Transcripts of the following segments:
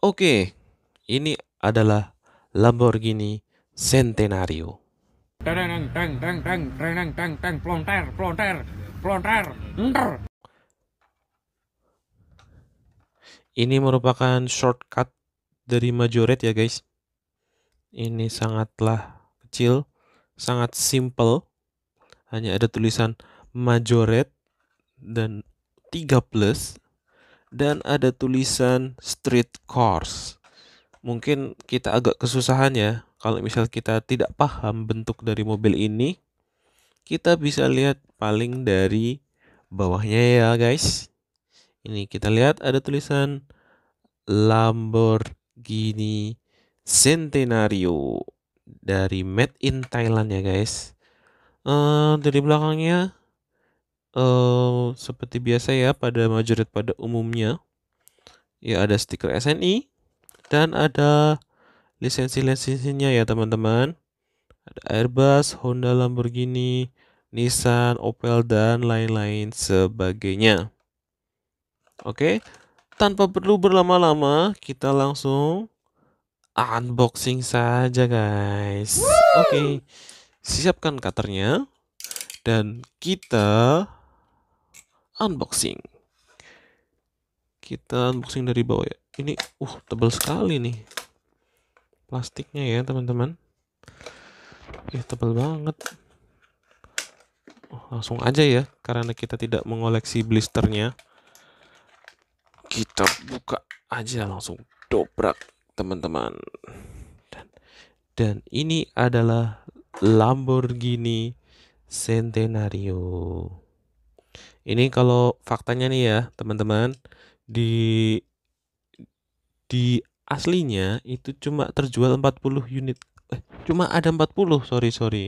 Oke, ini adalah Lamborghini Centenario. Ini merupakan shortcut dari Majorette ya guys. Ini sangatlah kecil, sangat simple. Hanya ada tulisan Majorette dan 3 plus dan ada tulisan street course. Mungkin kita agak kesusahan ya kalau misal kita tidak paham bentuk dari mobil ini. Kita bisa lihat paling dari bawahnya ya guys. Ini kita lihat ada tulisan Lamborghini Centenario dari Made in Thailand ya guys. Uh, dari belakangnya uh, seperti biasa ya pada majorit pada umumnya ya ada stiker SNI dan ada lisensi-lisensinya ya teman-teman ada Airbus, Honda, Lamborghini, Nissan, Opel dan lain-lain sebagainya. Oke, tanpa perlu berlama-lama kita langsung unboxing saja guys. Oke, siapkan cutternya dan kita unboxing. Kita unboxing dari bawah ya. Ini uh tebal sekali nih. Plastiknya ya, teman-teman. Ih, eh, tebal banget. Oh, langsung aja ya, karena kita tidak mengoleksi blisternya. Kita buka aja langsung dobrak, teman-teman. Dan, dan ini adalah Lamborghini Centenario. Ini kalau faktanya nih ya, teman-teman, di di aslinya itu cuma terjual 40 unit. Eh, cuma ada 40, sorry sorry.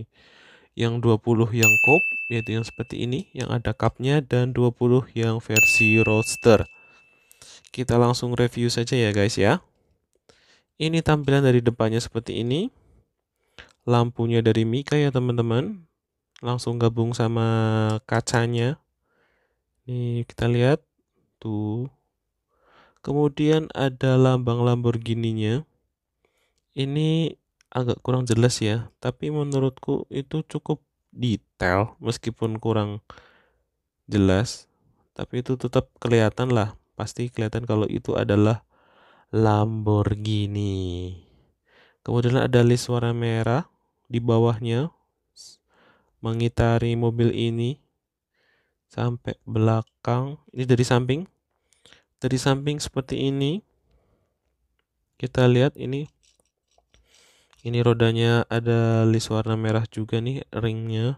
Yang 20 yang cup, yaitu yang seperti ini, yang ada cupnya, dan 20 yang versi roster. Kita langsung review saja ya guys ya. Ini tampilan dari depannya seperti ini. Lampunya dari Mika ya teman-teman. Langsung gabung sama kacanya Nih kita lihat tuh. Kemudian ada lambang Lamborghini-nya. Ini agak kurang jelas ya, tapi menurutku itu cukup detail meskipun kurang jelas, tapi itu tetap kelihatan lah. Pasti kelihatan kalau itu adalah Lamborghini. Kemudian ada list warna merah di bawahnya mengitari mobil ini sampai belakang ini dari samping dari samping seperti ini kita lihat ini ini rodanya ada list warna merah juga nih ringnya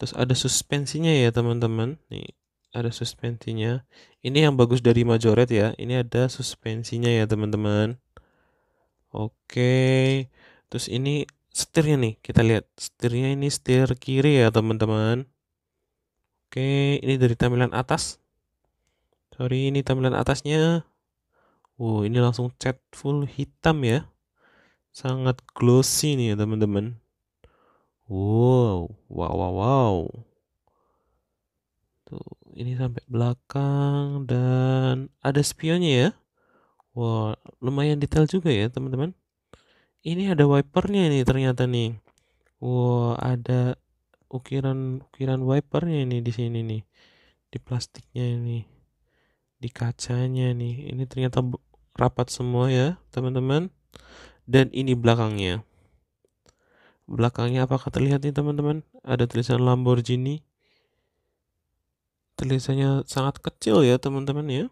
terus ada suspensinya ya teman-teman nih ada suspensinya ini yang bagus dari majoret ya ini ada suspensinya ya teman-teman oke terus ini setirnya nih kita lihat setirnya ini setir kiri ya teman-teman Oke, ini dari tampilan atas. Sorry, ini tampilan atasnya. Wow, ini langsung cat full hitam ya. Sangat glossy nih ya teman-teman. Wow, wow, wow, wow. Tuh, ini sampai belakang dan ada spionnya ya. wow, lumayan detail juga ya teman-teman. Ini ada wipernya ini ternyata nih. Wow, ada ukiran ukiran wipernya ini di sini nih di plastiknya ini di kacanya nih ini ternyata rapat semua ya teman-teman dan ini belakangnya belakangnya apakah terlihat nih teman-teman ada tulisan Lamborghini tulisannya sangat kecil ya teman-teman ya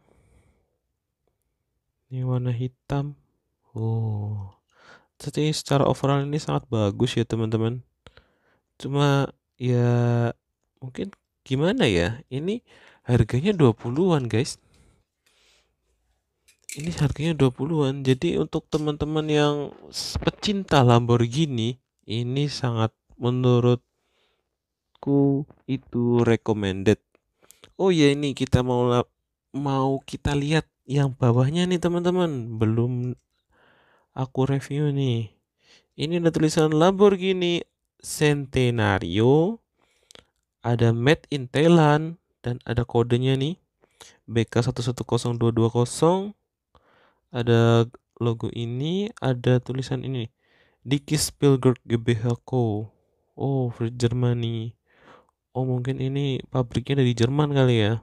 ini warna hitam oh jadi secara overall ini sangat bagus ya teman-teman cuma Ya mungkin gimana ya, ini harganya 20-an guys. Ini harganya 20-an. Jadi untuk teman-teman yang pecinta Lamborghini, ini sangat menurutku itu recommended. Oh ya ini kita mau mau kita lihat yang bawahnya nih teman-teman. Belum aku review nih. Ini ada tulisan Lamborghini Centenario, ada Made in Thailand, dan ada kodenya nih, BK110220, ada logo ini, ada tulisan ini, Dikis Pilger GbH Co. Oh, Free Germany. Oh, mungkin ini pabriknya dari Jerman kali ya.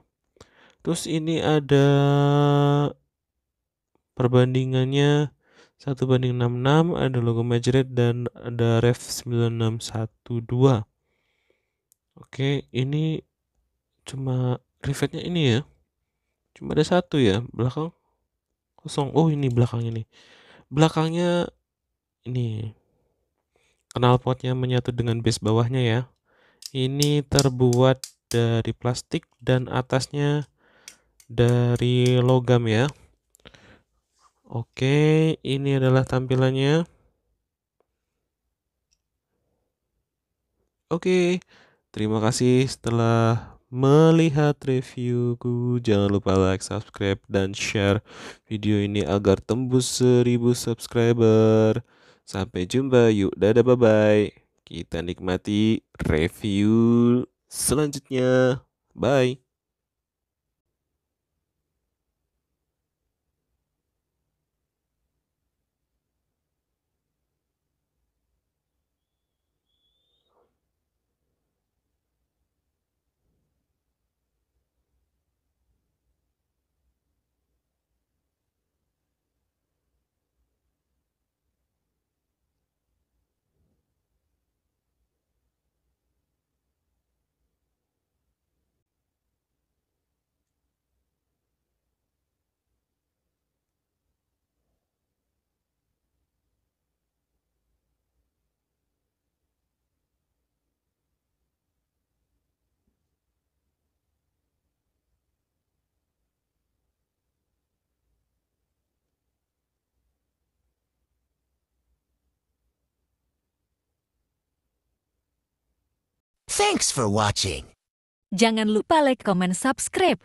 Terus ini ada perbandingannya 1 banding 66, ada logo majorette dan ada ref 9612. Oke, ini cuma rivetnya ini ya. Cuma ada satu ya, belakang kosong. Oh, ini belakang ini. Belakangnya ini. kenal potnya menyatu dengan base bawahnya ya. Ini terbuat dari plastik dan atasnya dari logam ya. Oke, ini adalah tampilannya. Oke, terima kasih setelah melihat reviewku. Jangan lupa like, subscribe, dan share video ini agar tembus 1000 subscriber. Sampai jumpa, yuk dadah bye-bye. Kita nikmati review selanjutnya. Bye. Thanks for watching. Jangan lupa like, comment, subscribe.